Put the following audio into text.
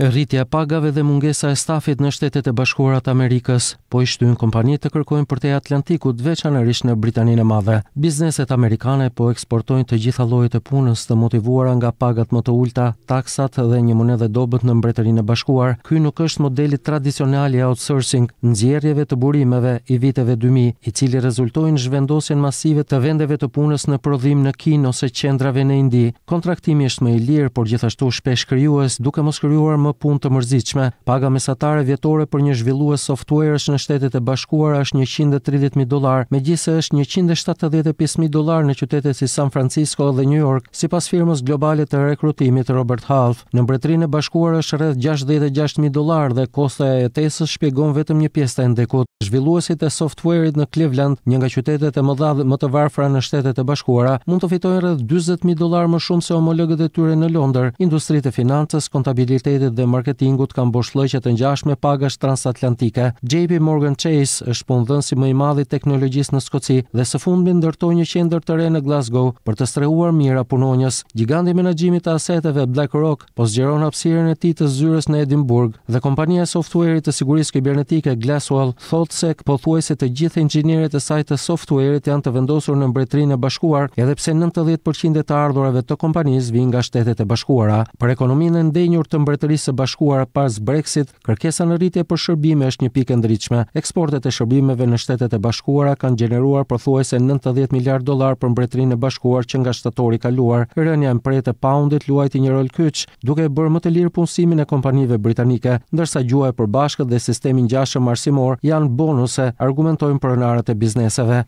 Rritja pagave dhe mungesa e stafit në shtetet e bashkuarat Amerikës po i shtyn kompanitë të kërkojnë për te Atlantikut veçanërisht në Britaninë e madhe. Bizneset Amerikane po eksportojnë të gjitha lojët e punës të motivuara nga pagat më të ulta, taksat dhe një mune dhe dobet në mbretërinë e bashkuar. Ky nuk është modelit tradicional i outsourcing në zjerjeve të burimeve i viteve 2000, i cili rezultojnë zhvendosjen masive të vendeve të punës në prodhim në Kinë ose qendrave në Indi. Kontraktimi është më i lirë, por gjithashtu shpesh krijues duke mos krijuar më punë të mërzitshme. Paga mesatare vjetore për një zhvillues softuerësh në Shtetet e Bashkuara është 130.000 dollar, megjithëse është 175.000 dollar në qytetet si San Francisco dhe New York, sipas firmës globale të rekrutimit Robert Half. Në Mbretërinë e Bashkuar është rreth 66.000 dollar dhe kosta e jetesës shpjegon vetëm një pjesë të ndekut. Zhvilluesit e softuerit në Cleveland, një nga qytetet e mëdha më të varfra në Shtetet e Bashkuara, mund të fitojnë rreth 40.000 dollar më shumë se homologët e tyre në Londër, industritë e financës, kontabilitetit dhe marketingut kanë bërë shloqe të ngjashme pagash transatlantike. JP Morgan Chase është pundhënsi më i madh i teknologjisë në Skoci dhe së fundmi ndërtoi një qendër të re në Glasgow për të strehuar mira punonjës. Giganti i menaxhimit të aseteve BlackRock po zgjeron hapësirën e tij të zyrës në Edinburgh dhe kompania e softuerit të sigurisë kibernetike Glasswall thotë se pothuajse të gjithë inxhinierët e saj të softuerit janë të vendosur në Mbretërinë e Bashkuar, edhe pse 90% e të ardhurave të kompanisë vijnë nga Shtetet e Bashkuara. Për ekonominë e ndenjur të mbretërisë së bashkuara pas Brexit, kërkesa në rritje për shërbime është një pikë e ndritshme. Eksportet e shërbimeve në Shtetet e Bashkuara kanë gjeneruar pothuajse 90 miliard dollar për Mbretërinë e Bashkuar që nga shtatori i kaluar. Rënja e mbretë e poundit luajti një rol kyç, duke bërë më të lirë punësimin e kompanive britanike, ndërsa gjua e përbashkët dhe sistemi ngjashëm arsimor janë bonuse, argumentojnë pronarët e bizneseve.